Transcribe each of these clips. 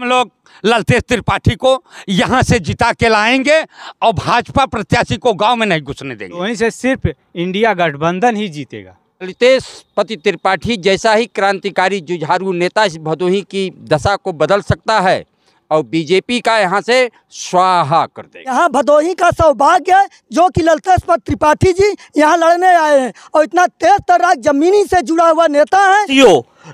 हम लोग ललतेश त्रिपाठी को यहाँ से जिता के लाएंगे और भाजपा प्रत्याशी को गांव में नहीं घुसने देंगे तो वहीं से सिर्फ इंडिया गठबंधन ही जीतेगा ललितेश पति त्रिपाठी जैसा ही क्रांतिकारी जुझारू नेता इस भदोही की दशा को बदल सकता है और बीजेपी का यहाँ से स्वाहा कर दे यहाँ भदोही का सौभाग्य है जो कि ललतेश पत त्रिपाठी जी यहाँ लड़ने आए हैं और इतना तेज तर्राक जमीनी से जुड़ा हुआ नेता है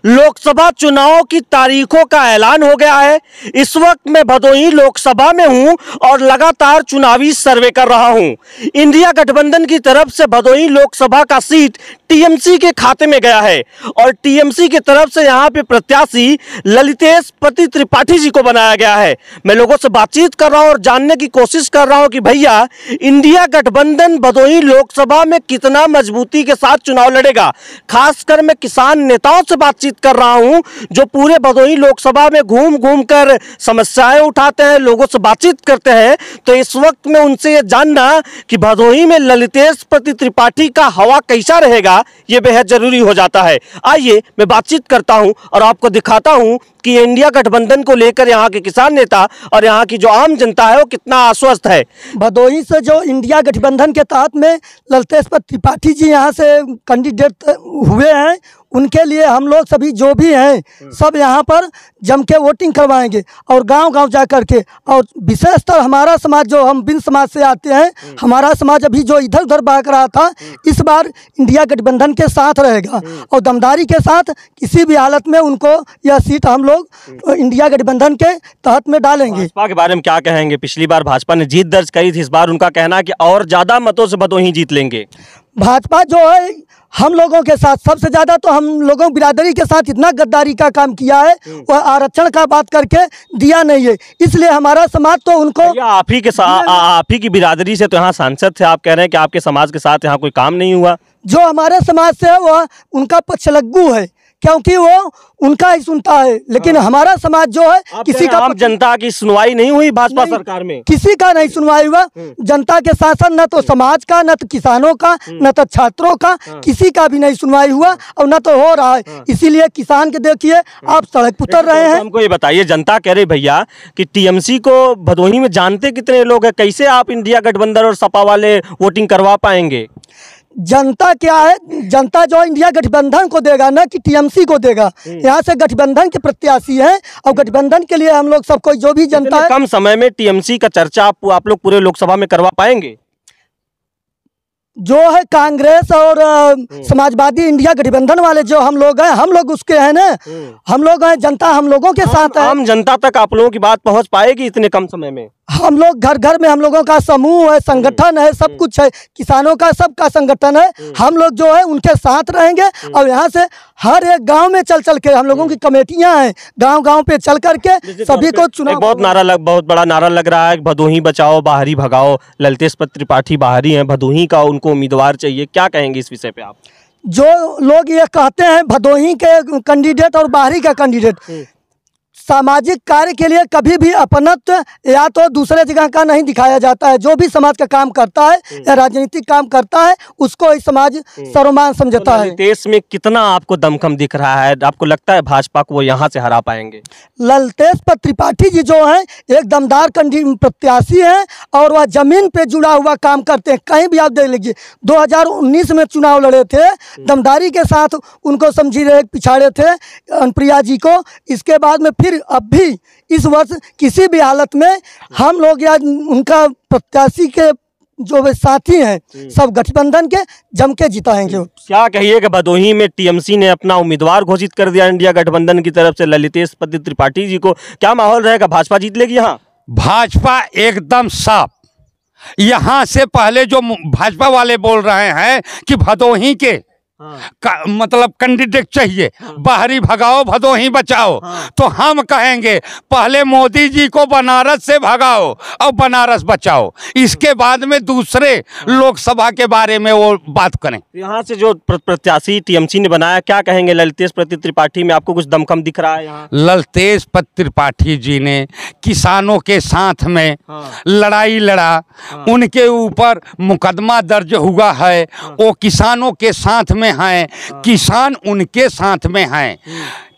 लोकसभा चुनाव की तारीखों का ऐलान हो गया है इस वक्त मैं भदोही लोकसभा में हूं और लगातार चुनावी सर्वे कर रहा हूं इंडिया गठबंधन की तरफ से भदोही लोकसभा का सीट टीएमसी के खाते में गया है और टीएमसी की तरफ से यहां पे प्रत्याशी ललितेश पति त्रिपाठी जी को बनाया गया है मैं लोगों से बातचीत कर रहा हूँ और जानने की कोशिश कर रहा हूँ कि भैया इंडिया गठबंधन भदोही लोकसभा में कितना मजबूती के साथ चुनाव लड़ेगा खासकर मैं किसान नेताओं से बातचीत बातचीत कर रहा हूँ जो पूरे भदोही लोकसभा में घूम घूम कर समस्याएं उठाते हैं लोगों से बातचीत करते हैं तो इस वक्त में उनसे ये जानना कि भदोही में ललितेश प्रति त्रिपाठी का हवा कैसा रहेगा ये बेहद जरूरी हो जाता है आइए मैं बातचीत करता हूँ और आपको दिखाता हूँ कि इंडिया गठबंधन को लेकर यहाँ के किसान नेता और यहाँ की जो आम जनता है वो कितना आश्वस्त है भदोही से जो इंडिया गठबंधन के तहत में ललतेश त्रिपाठी जी यहाँ से कैंडिडेट हुए हैं उनके लिए हम लोग सभी जो भी हैं सब यहाँ पर जम के वोटिंग करवाएंगे और गांव गांव जा कर के और विशेषतर हमारा समाज जो हम बिन समाज से आते हैं हमारा समाज अभी जो इधर उधर भाग रहा था इस बार इंडिया गठबंधन के साथ रहेगा और दमदारी के साथ किसी भी हालत में उनको यह सीट हम लोग लोग इंडिया गठबंधन के तहत में डालेंगे भाजपा के बारे में क्या कहेंगे पिछली बार भाजपा ने जीत दर्ज करी थी इस बार उनका कहना है कि और ज़्यादा मतों से मतों ही जीत लेंगे भाजपा जो है हम लोगों के साथ सबसे ज़्यादा तो हम लोगों बिरादरी के साथ इतना गद्दारी का काम किया है हम्म। वह आरक्षण का बात करके दिया नहीं है इसलिए हमारा समाज तो उनको आप ही के साथ आप ही की बिरादरी से तो यहाँ सांसद थे आप कह रहे हैं कि आपके समाज के साथ यहाँ कोई काम नहीं हुआ जो हमारे समाज से है वह उनका लगू है क्योंकि वो उनका ही सुनता है लेकिन हाँ। हमारा समाज जो है किसी का जनता की सुनवाई नहीं हुई भाजपा सरकार में किसी का नहीं सुनवाई हुआ हम्म। जनता के शासन न तो हम्म। समाज का न तो किसानों का हम्म। न तो छात्रों का हाँ। किसी का भी नहीं सुनवाई हुआ हाँ। और न तो हो रहा है हाँ। इसीलिए किसान के देखिए आप सड़क उतर रहे हैं तो हमको ये बताइए जनता कह रही भैया की टीएमसी को भदोही में जानते कितने लोग है कैसे आप इंडिया गठबंधन और सपा वाले वोटिंग करवा पाएंगे जनता क्या है जनता जो इंडिया गठबंधन को देगा ना कि टीएमसी को देगा हम्म। यहाँ से गठबंधन के प्रत्याशी हैं और हम्म। गठबंधन के लिए हम लोग सबको जो भी जनता है कम समय में टीएमसी का चर्चा आप, आप लोग पूरे लोकसभा में करवा पाएंगे जो है कांग्रेस और हम्म। समाजवादी इंडिया गठबंधन वाले जो हम लोग हैं हम लोग उसके हैं ना हम लोग हैं जनता हम लोगों के साथ है हम जनता तक आप लोगों की बात पहुंच पाएगी इतने कम समय में हम लोग घर घर में हम लोगों का समूह है संगठन है सब हम्म। कुछ है किसानों का सबका संगठन है हम्म। हम लोग जो है उनके साथ रहेंगे हम्म। और यहाँ से हर एक गांव में चल चल के हम लोगों की कमेटियां हैं गांव गांव पे चल करके तो सभी को चुनाव बहुत नारा लग बहुत बड़ा नारा लग रहा है भदोही बचाओ बाहरी भगाओ ललितेश त्रिपाठी बाहरी है भदोही का उनको उम्मीदवार चाहिए क्या कहेंगे इस विषय पे आप जो लोग ये कहते हैं भदोही के कैंडिडेट और बाहरी का कैंडिडेट सामाजिक कार्य के लिए कभी भी अपनत्व या तो दूसरे जगह का नहीं दिखाया जाता है जो भी समाज का काम करता है हम्म। या राजनीतिक काम करता है उसको इस समाज हम्म। सर्वमान समझता तो है देश में कितना आपको दमखम दिख रहा है आपको लगता है भाजपा को वो यहाँ से हरा पाएंगे ललतेश त्रिपाठी जी जो हैं एक दमदार प्रत्याशी हैं और वह जमीन पे जुड़ा हुआ काम करते हैं कहीं भी आप देख लीजिए दो में चुनाव लड़े थे हम्म। दमदारी के साथ उनको समझी रहे पिछाड़े थे अनुप्रिया जी को इसके बाद में फिर फिर अब भी इस वर्ष किसी भी हालत में हम लोग या उनका प्रत्याशी के जो वे साथी हैं सब गठबंधन के जम के जिताएंगे क्या कहिए कि भदोही में टीएमसी ने अपना उम्मीदवार घोषित कर दिया इंडिया गठबंधन की तरफ से ललितेश पति त्रिपाठी जी को क्या माहौल रहेगा भाजपा जीत लेगी यहाँ भाजपा एकदम साफ यहाँ से पहले जो भाजपा वाले बोल रहे हैं कि भदोही के हाँ। मतलब कैंडिडेट चाहिए हाँ। बाहरी भगाओ भदो ही बचाओ हाँ। तो हम कहेंगे पहले मोदी जी को बनारस से भगाओ और बनारस बचाओ इसके बाद में दूसरे हाँ। लोकसभा के बारे में वो बात करें तो यहाँ से जो प्रत्याशी टीएमसी ने बनाया क्या कहेंगे ललितेश प्रति त्रिपाठी में आपको कुछ दमखम दिख रहा है ललितेश ललितेश त्रिपाठी जी ने किसानों के साथ में हाँ। लड़ाई लड़ा हाँ। उनके ऊपर मुकदमा दर्ज हुआ है वो किसानों के साथ में में हैं हाँ। किसान उनके साथ में हैं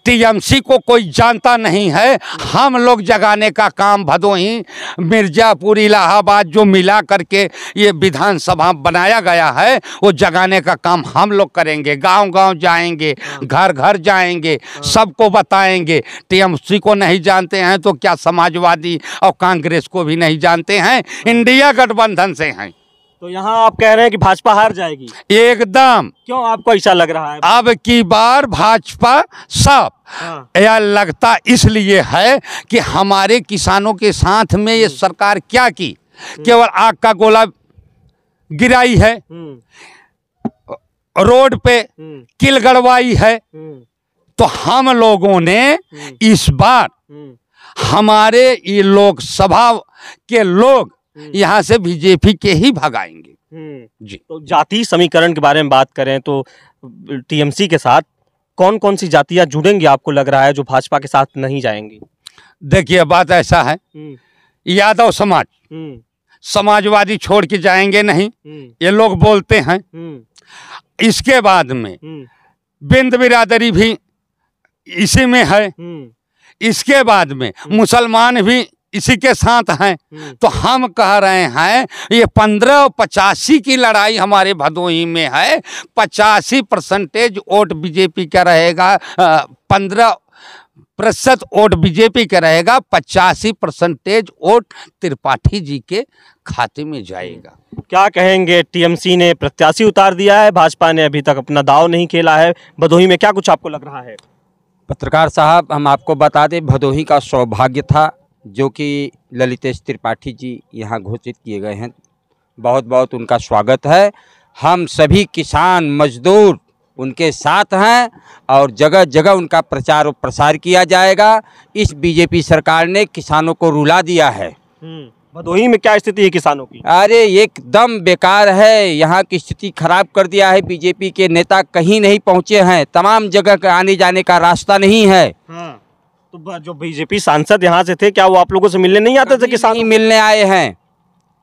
टीएमसी को कोई जानता नहीं है हम लोग जगाने का काम भदोही मिर्जापुर इलाहाबाद जो मिला करके ये विधानसभा बनाया गया है वो जगाने का काम हम लोग करेंगे गांव गांव जाएंगे हाँ। घर घर जाएंगे हाँ। सबको बताएंगे टीएमसी को नहीं जानते हैं तो क्या समाजवादी और कांग्रेस को भी नहीं जानते हैं इंडिया गठबंधन से हैं तो यहाँ आप कह रहे हैं कि भाजपा हार जाएगी एकदम क्यों आपको ऐसा लग रहा है अब की बार भाजपा साफ हाँ। या लगता इसलिए है कि हमारे किसानों के साथ में ये हम्म। सरकार क्या की हम्म। केवल आग का गोला गिराई है हम्म। रोड पे किल गड़वाई है तो हम लोगों ने इस बार हमारे ये लोकसभा के लोग हम्म। यहाँ से बीजेपी के ही भगाएंगे हम्म। जी तो जाति समीकरण के बारे में बात करें तो टीएमसी के साथ कौन कौन सी जातियां जुड़ेंगी आपको लग रहा है जो भाजपा के साथ नहीं जाएंगी देखिए बात ऐसा है हम्म। यादव समाज समाजवादी छोड़ के जाएंगे नहीं ये लोग बोलते हैं इसके बाद में बिंद बिरादरी भी इसी में है इसके बाद में मुसलमान भी इसी के साथ हैं हम्म। तो हम कह रहे हैं ये पंद्रह पचासी की लड़ाई हमारे भदोही में है पचासी परसेंटेज वोट बीजेपी का रहेगा पंद्रह प्रतिशत वोट बीजेपी का रहेगा पचासी परसेंटेज वोट त्रिपाठी जी के खाते में जाएगा क्या कहेंगे टीएमसी ने प्रत्याशी उतार दिया है भाजपा ने अभी तक अपना दाव नहीं खेला है भदोही में क्या कुछ आपको लग रहा है पत्रकार साहब हम आपको बता दें भदोही का सौभाग्य था जो कि ललितेश त्रिपाठी जी यहाँ घोषित किए गए हैं बहुत बहुत उनका स्वागत है हम सभी किसान मजदूर उनके साथ हैं और जगह जगह उनका प्रचार और प्रसार किया जाएगा इस बीजेपी सरकार ने किसानों को रुला दिया है हम्म, भदोही में क्या स्थिति है किसानों की अरे एकदम बेकार है यहाँ की स्थिति खराब कर दिया है बीजेपी के नेता कहीं नहीं पहुँचे हैं तमाम जगह आने जाने का रास्ता नहीं है हाँ। तो जो बीजेपी सांसद यहाँ से थे क्या वो आप लोगों से मिलने नहीं आते थे किसान मिलने आए हैं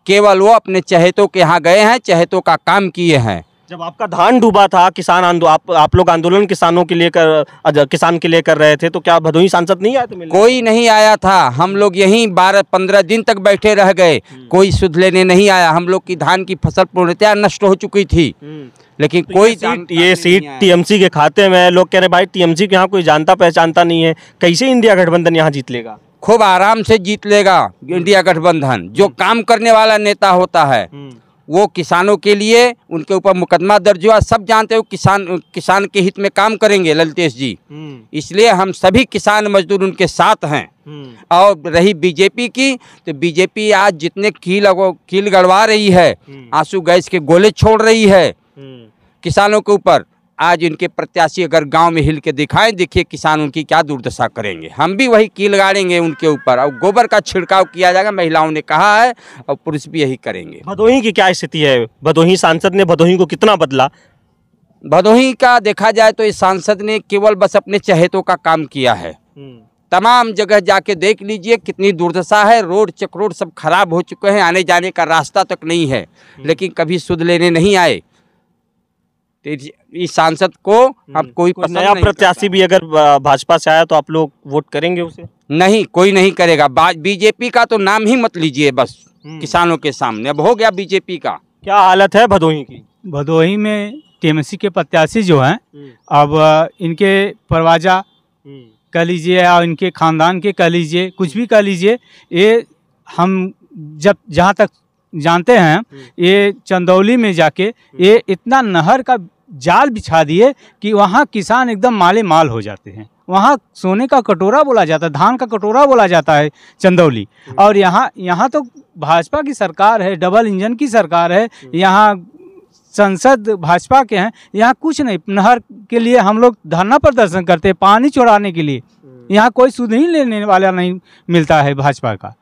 केवल वो अपने चहेतों के यहाँ गए हैं चहेतों का काम किए हैं जब आपका धान डूबा था किसान आंदोलन आप, आप लोग आंदोलन किसानों के लिए कर किसान के लिए कर रहे थे तो क्या भदोही सांसद नहीं आए थे कोई नहीं आया था हम लोग यहीं बारह पंद्रह दिन तक बैठे रह गए हम्म। कोई सुध लेने नहीं आया हम लोग की धान की फसल पूर्णतया नष्ट हो चुकी थी हम्म। लेकिन तो कोई ये सीट, टीएमसी के खाते में लोग कह रहे भाई टीएमसी के यहाँ कोई जानता पहचानता नहीं है कैसे इंडिया गठबंधन यहाँ जीत लेगा खूब आराम से जीत लेगा इंडिया गठबंधन जो हम्म। काम करने वाला नेता होता है हम्म। वो किसानों के लिए उनके ऊपर मुकदमा दर्ज हुआ सब जानते हो किसान किसान के हित में काम करेंगे ललितेश जी हम्म। इसलिए हम सभी किसान मजदूर उनके साथ हैं और रही बीजेपी की तो बीजेपी आज जितने कील कील गड़वा रही है आंसू गैस के गोले छोड़ रही है किसानों के ऊपर आज इनके प्रत्याशी अगर गांव में हिल के दिखाएं देखिए किसान उनकी क्या दुर्दशा करेंगे हम भी वही कील गाड़ेंगे उनके ऊपर और गोबर का छिड़काव किया जाएगा महिलाओं ने कहा है और पुरुष भी यही करेंगे भदोही की क्या स्थिति है भदोही सांसद ने भदोही को कितना बदला भदोही का देखा जाए तो इस सांसद ने केवल बस अपने चहेतों का काम किया है हम्म। तमाम जगह जाके देख लीजिए कितनी दुर्दशा है रोड चक्रोड सब खराब हो चुके हैं आने जाने का रास्ता तक नहीं है हम्म। लेकिन कभी सुध लेने नहीं आए तो इस सांसद को अब हम्म, कोई, कोई नया प्रत्याशी भी अगर भाजपा से आया तो आप लोग वोट करेंगे उसे नहीं कोई नहीं करेगा बीजेपी का तो नाम ही मत लीजिए बस हम्म। किसानों के सामने अब हो गया बीजेपी का क्या हालत है भदोही की भदोही में टीएमसी के प्रत्याशी जो हैं हम्म। अब इनके परवाजा कह लीजिए और इनके खानदान के कह लीजिए कुछ भी कह लीजिए ये हम जब जहाँ तक जानते हैं ये चंदौली में जाके ये इतना नहर का जाल बिछा दिए कि वहाँ किसान एकदम माले माल हो जाते हैं वहाँ सोने का कटोरा बोला जाता है धान का कटोरा बोला जाता है चंदौली हम्म। और यहाँ यहाँ तो भाजपा की सरकार है डबल इंजन की सरकार है हम्म। यहाँ संसद भाजपा के हैं यहाँ कुछ नहीं नहर के लिए हम लोग धरना प्रदर्शन करते हैं पानी चुराने के लिए हम्म। यहाँ कोई सुध नहीं लेने वाला नहीं मिलता है भाजपा का